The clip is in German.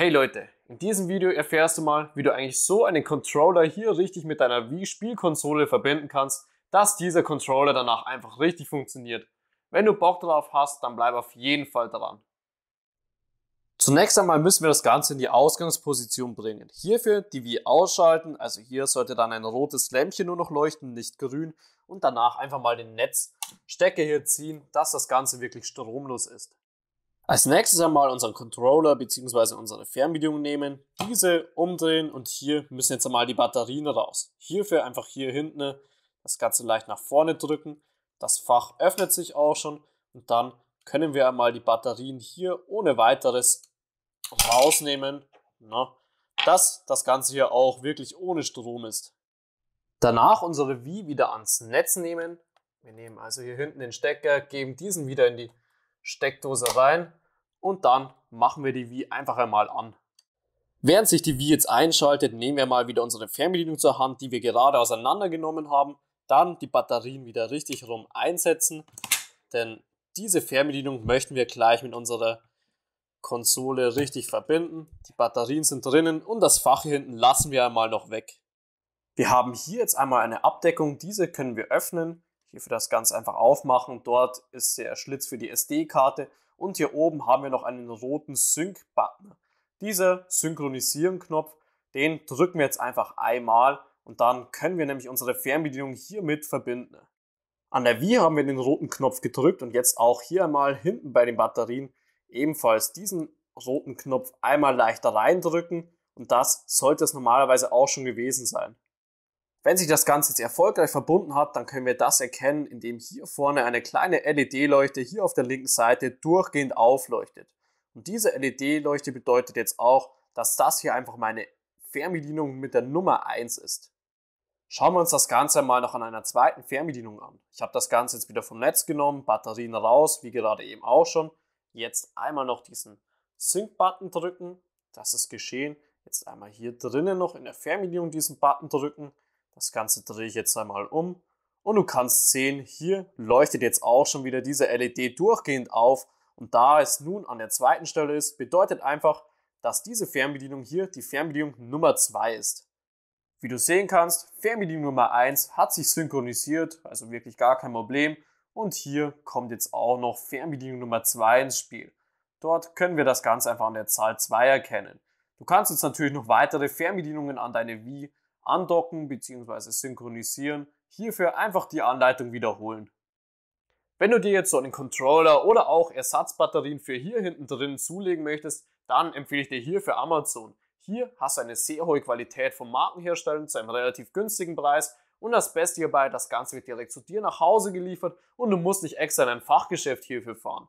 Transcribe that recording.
Hey Leute, in diesem Video erfährst du mal, wie du eigentlich so einen Controller hier richtig mit deiner Wii-Spielkonsole verbinden kannst, dass dieser Controller danach einfach richtig funktioniert. Wenn du Bock drauf hast, dann bleib auf jeden Fall dran. Zunächst einmal müssen wir das Ganze in die Ausgangsposition bringen. Hierfür die Wii ausschalten, also hier sollte dann ein rotes Lämpchen nur noch leuchten, nicht grün. Und danach einfach mal den Netzstecker hier ziehen, dass das Ganze wirklich stromlos ist. Als nächstes einmal unseren Controller bzw. unsere Fernbedienung nehmen, diese umdrehen und hier müssen jetzt einmal die Batterien raus. Hierfür einfach hier hinten ne, das Ganze leicht nach vorne drücken. Das Fach öffnet sich auch schon und dann können wir einmal die Batterien hier ohne weiteres rausnehmen, na, ne, dass das Ganze hier auch wirklich ohne Strom ist. Danach unsere Wii wieder ans Netz nehmen. Wir nehmen also hier hinten den Stecker, geben diesen wieder in die Steckdose rein und dann machen wir die Wii einfach einmal an. Während sich die Wii jetzt einschaltet, nehmen wir mal wieder unsere Fernbedienung zur Hand, die wir gerade auseinandergenommen haben, dann die Batterien wieder richtig rum einsetzen, denn diese Fernbedienung möchten wir gleich mit unserer Konsole richtig verbinden. Die Batterien sind drinnen und das Fach hier hinten lassen wir einmal noch weg. Wir haben hier jetzt einmal eine Abdeckung, diese können wir öffnen die für das Ganze einfach aufmachen. Dort ist der Schlitz für die SD-Karte und hier oben haben wir noch einen roten Sync-Button. Dieser Synchronisieren-Knopf, den drücken wir jetzt einfach einmal und dann können wir nämlich unsere Fernbedienung hiermit verbinden. An der Wii haben wir den roten Knopf gedrückt und jetzt auch hier einmal hinten bei den Batterien ebenfalls diesen roten Knopf einmal leichter reindrücken und das sollte es normalerweise auch schon gewesen sein. Wenn sich das Ganze jetzt erfolgreich verbunden hat, dann können wir das erkennen, indem hier vorne eine kleine LED-Leuchte hier auf der linken Seite durchgehend aufleuchtet. Und diese LED-Leuchte bedeutet jetzt auch, dass das hier einfach meine Fernbedienung mit der Nummer 1 ist. Schauen wir uns das Ganze mal noch an einer zweiten Fernbedienung an. Ich habe das Ganze jetzt wieder vom Netz genommen, Batterien raus, wie gerade eben auch schon. Jetzt einmal noch diesen Sync-Button drücken, das ist geschehen. Jetzt einmal hier drinnen noch in der Fernbedienung diesen Button drücken das Ganze drehe ich jetzt einmal um und du kannst sehen, hier leuchtet jetzt auch schon wieder diese LED durchgehend auf und da es nun an der zweiten Stelle ist, bedeutet einfach, dass diese Fernbedienung hier die Fernbedienung Nummer 2 ist. Wie du sehen kannst, Fernbedienung Nummer 1 hat sich synchronisiert, also wirklich gar kein Problem. Und hier kommt jetzt auch noch Fernbedienung Nummer 2 ins Spiel. Dort können wir das Ganze einfach an der Zahl 2 erkennen. Du kannst jetzt natürlich noch weitere Fernbedienungen an deine Wii andocken bzw. synchronisieren, hierfür einfach die Anleitung wiederholen. Wenn du dir jetzt so einen Controller oder auch Ersatzbatterien für hier hinten drin zulegen möchtest, dann empfehle ich dir hier für Amazon. Hier hast du eine sehr hohe Qualität von Markenherstellern zu einem relativ günstigen Preis und das Beste hierbei, das Ganze wird direkt zu dir nach Hause geliefert und du musst nicht extra in ein Fachgeschäft hierfür fahren.